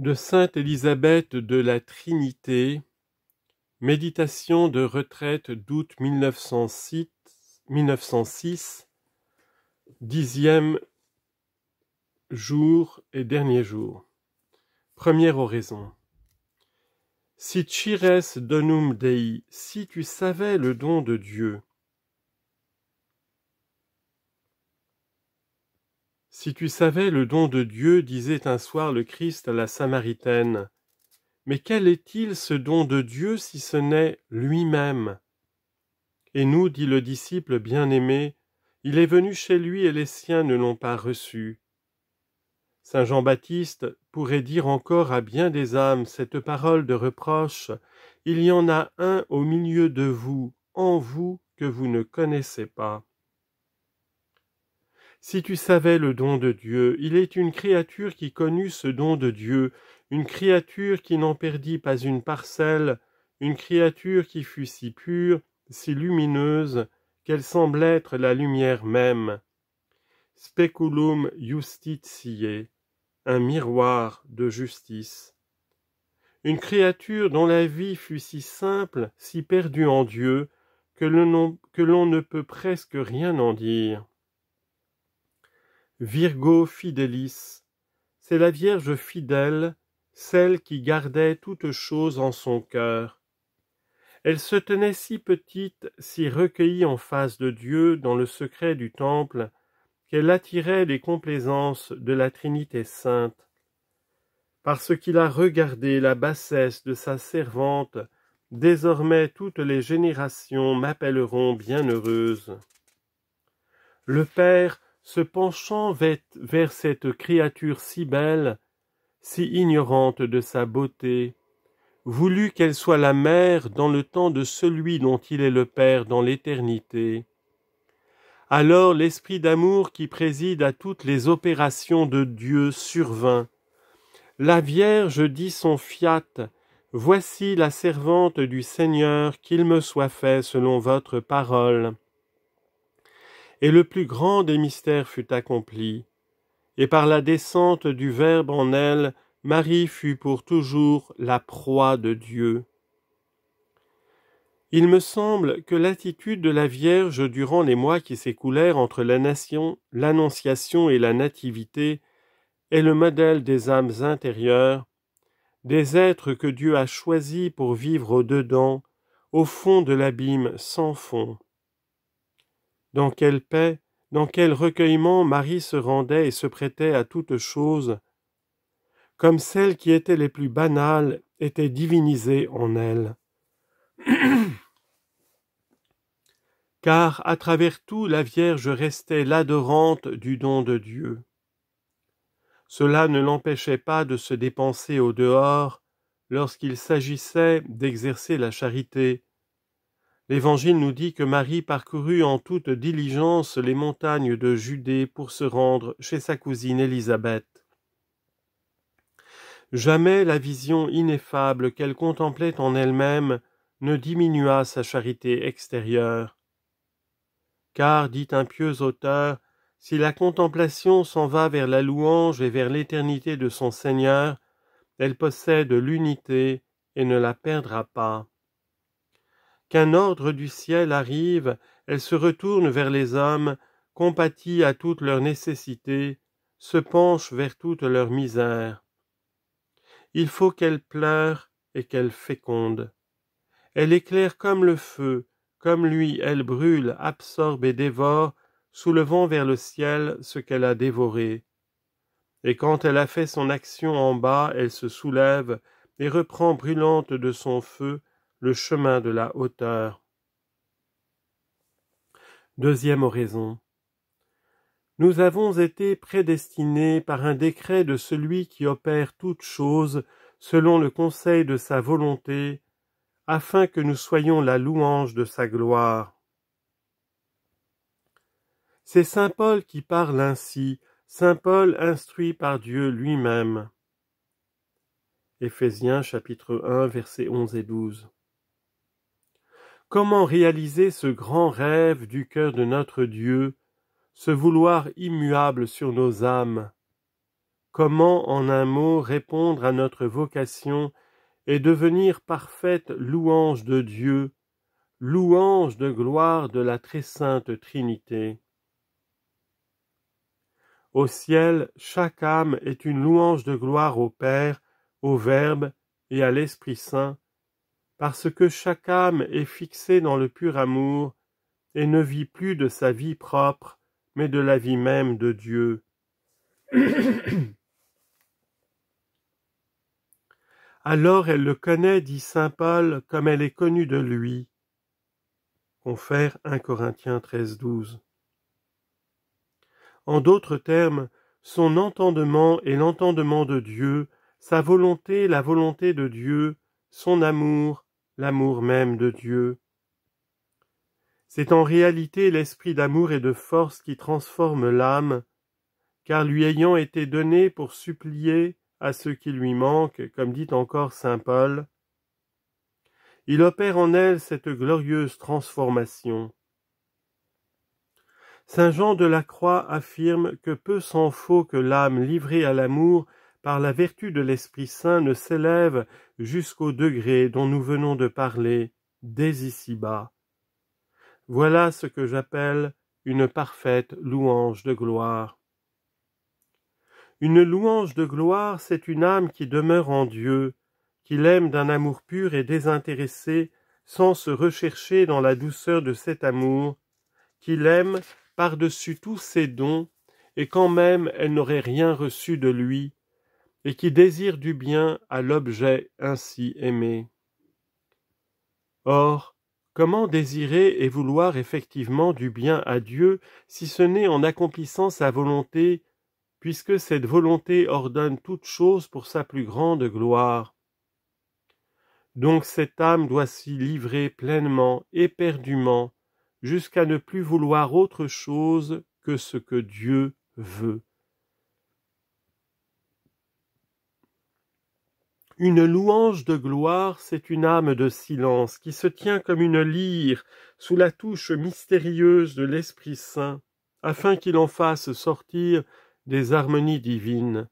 de sainte Élisabeth de la Trinité, méditation de retraite d'août 1906, dixième jour et dernier jour. Première oraison. Si Chires donum Dei, si tu savais le don de Dieu, Si tu savais le don de Dieu, disait un soir le Christ à la Samaritaine. Mais quel est-il ce don de Dieu si ce n'est lui-même Et nous, dit le disciple bien-aimé, il est venu chez lui et les siens ne l'ont pas reçu. Saint Jean-Baptiste pourrait dire encore à bien des âmes cette parole de reproche Il y en a un au milieu de vous, en vous, que vous ne connaissez pas. Si tu savais le don de Dieu, il est une créature qui connut ce don de Dieu, une créature qui n'en perdit pas une parcelle, une créature qui fut si pure, si lumineuse, qu'elle semble être la lumière même. Speculum justitiae, un miroir de justice. Une créature dont la vie fut si simple, si perdue en Dieu, que l'on ne peut presque rien en dire. Virgo Fidelis, c'est la Vierge fidèle, celle qui gardait toutes choses en son cœur. Elle se tenait si petite, si recueillie en face de Dieu dans le secret du temple, qu'elle attirait les complaisances de la Trinité sainte. Parce qu'il a regardé la bassesse de sa servante, désormais toutes les générations m'appelleront bienheureuse. Le Père se penchant vers cette créature si belle, si ignorante de sa beauté, voulut qu'elle soit la mère dans le temps de celui dont il est le père dans l'éternité. Alors l'esprit d'amour qui préside à toutes les opérations de Dieu survint. La Vierge dit son fiat, Voici la servante du Seigneur, qu'il me soit fait selon votre parole et le plus grand des mystères fut accompli, et par la descente du Verbe en elle, Marie fut pour toujours la proie de Dieu. Il me semble que l'attitude de la Vierge durant les mois qui s'écoulèrent entre la nation, l'Annonciation et la Nativité est le modèle des âmes intérieures, des êtres que Dieu a choisis pour vivre au dedans, au fond de l'abîme sans fond. Dans quelle paix, dans quel recueillement Marie se rendait et se prêtait à toutes choses, comme celles qui étaient les plus banales étaient divinisées en elle. Car à travers tout la Vierge restait l'adorante du don de Dieu. Cela ne l'empêchait pas de se dépenser au dehors lorsqu'il s'agissait d'exercer la charité, L'Évangile nous dit que Marie parcourut en toute diligence les montagnes de Judée pour se rendre chez sa cousine Élisabeth. Jamais la vision ineffable qu'elle contemplait en elle-même ne diminua sa charité extérieure. Car, dit un pieux auteur, si la contemplation s'en va vers la louange et vers l'éternité de son Seigneur, elle possède l'unité et ne la perdra pas qu'un ordre du ciel arrive, elle se retourne vers les hommes, compatit à toutes leurs nécessités, se penche vers toutes leurs misères. Il faut qu'elle pleure et qu'elle féconde. Elle éclaire comme le feu, comme lui elle brûle, absorbe et dévore, soulevant vers le ciel ce qu'elle a dévoré. Et quand elle a fait son action en bas, elle se soulève et reprend brûlante de son feu le chemin de la hauteur. Deuxième oraison. Nous avons été prédestinés par un décret de celui qui opère toutes choses selon le conseil de sa volonté, afin que nous soyons la louange de sa gloire. C'est saint Paul qui parle ainsi, saint Paul instruit par Dieu lui-même. Éphésiens chapitre 1 versets 11 et 12. Comment réaliser ce grand rêve du cœur de notre Dieu, ce vouloir immuable sur nos âmes Comment, en un mot, répondre à notre vocation et devenir parfaite louange de Dieu, louange de gloire de la très sainte Trinité. Au ciel, chaque âme est une louange de gloire au Père, au Verbe et à l'Esprit Saint, parce que chaque âme est fixée dans le pur amour et ne vit plus de sa vie propre, mais de la vie même de Dieu. Alors elle le connaît, dit saint Paul, comme elle est connue de lui. Confère 1 Corinthiens 13, 12. En d'autres termes, son entendement est l'entendement de Dieu, sa volonté, la volonté de Dieu, son amour l'amour même de Dieu. C'est en réalité l'esprit d'amour et de force qui transforme l'âme, car lui ayant été donné pour supplier à ce qui lui manque, comme dit encore saint Paul, il opère en elle cette glorieuse transformation. Saint Jean de la Croix affirme que peu s'en faut que l'âme livrée à l'amour par la vertu de l'Esprit Saint ne s'élève jusqu'au degré dont nous venons de parler dès ici-bas. Voilà ce que j'appelle une parfaite louange de gloire. Une louange de gloire, c'est une âme qui demeure en Dieu, qui l'aime d'un amour pur et désintéressé, sans se rechercher dans la douceur de cet amour, qui l'aime par-dessus tous ses dons, et quand même elle n'aurait rien reçu de lui, et qui désire du bien à l'objet ainsi aimé. Or, comment désirer et vouloir effectivement du bien à Dieu si ce n'est en accomplissant sa volonté, puisque cette volonté ordonne toute chose pour sa plus grande gloire Donc cette âme doit s'y livrer pleinement, éperdument, jusqu'à ne plus vouloir autre chose que ce que Dieu veut. Une louange de gloire, c'est une âme de silence qui se tient comme une lyre sous la touche mystérieuse de l'Esprit Saint, afin qu'il en fasse sortir des harmonies divines.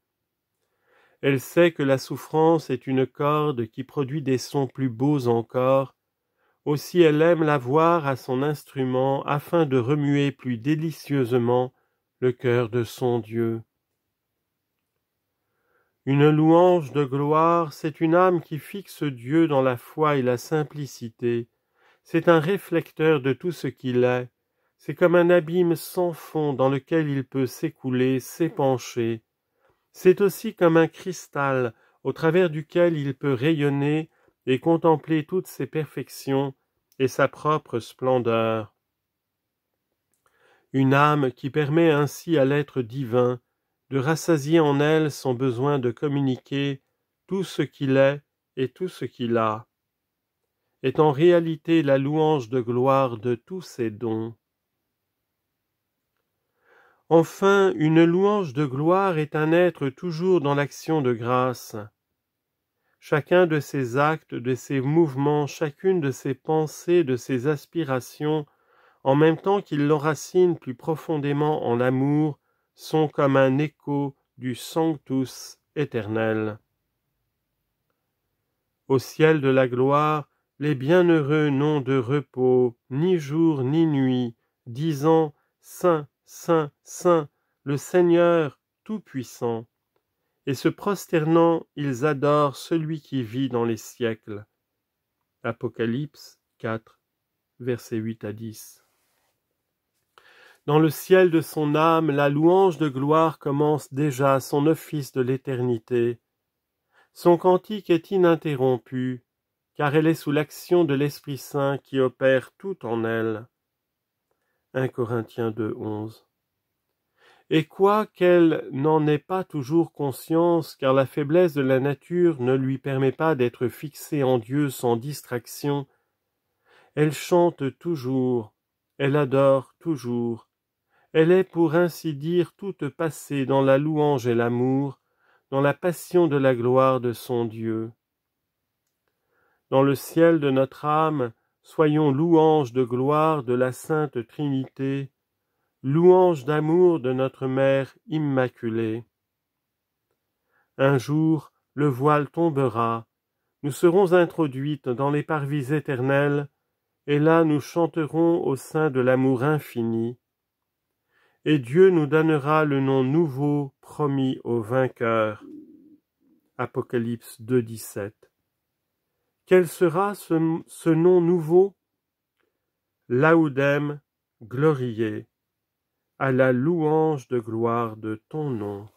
Elle sait que la souffrance est une corde qui produit des sons plus beaux encore, aussi elle aime la voir à son instrument afin de remuer plus délicieusement le cœur de son Dieu. Une louange de gloire, c'est une âme qui fixe Dieu dans la foi et la simplicité. C'est un réflecteur de tout ce qu'il est. C'est comme un abîme sans fond dans lequel il peut s'écouler, s'épancher. C'est aussi comme un cristal au travers duquel il peut rayonner et contempler toutes ses perfections et sa propre splendeur. Une âme qui permet ainsi à l'être divin de rassasier en elle son besoin de communiquer tout ce qu'il est et tout ce qu'il a, est en réalité la louange de gloire de tous ses dons. Enfin, une louange de gloire est un être toujours dans l'action de grâce. Chacun de ses actes, de ses mouvements, chacune de ses pensées, de ses aspirations, en même temps qu'il l'enracine plus profondément en l'amour, sont comme un écho du Sanctus éternel. Au ciel de la gloire, les bienheureux n'ont de repos, ni jour ni nuit, disant Saint, Saint, Saint, le Seigneur Tout-Puissant. Et se prosternant, ils adorent celui qui vit dans les siècles. Apocalypse 4, versets 8 à 10. Dans le ciel de son âme, la louange de gloire commence déjà son office de l'éternité. Son cantique est ininterrompu, car elle est sous l'action de l'Esprit Saint qui opère tout en elle. 1 Corinthiens 2, 11. Et quoi qu'elle n'en ait pas toujours conscience, car la faiblesse de la nature ne lui permet pas d'être fixée en Dieu sans distraction, elle chante toujours, elle adore toujours, elle est pour ainsi dire toute passée dans la louange et l'amour, dans la passion de la gloire de son Dieu. Dans le ciel de notre âme, soyons louanges de gloire de la Sainte Trinité, louange d'amour de notre Mère Immaculée. Un jour, le voile tombera, nous serons introduites dans les parvis éternels, et là nous chanterons au sein de l'amour infini et Dieu nous donnera le nom nouveau promis aux vainqueurs. Apocalypse 2.17 Quel sera ce, nom nouveau Laudem glorié, à la louange de gloire de ton nom.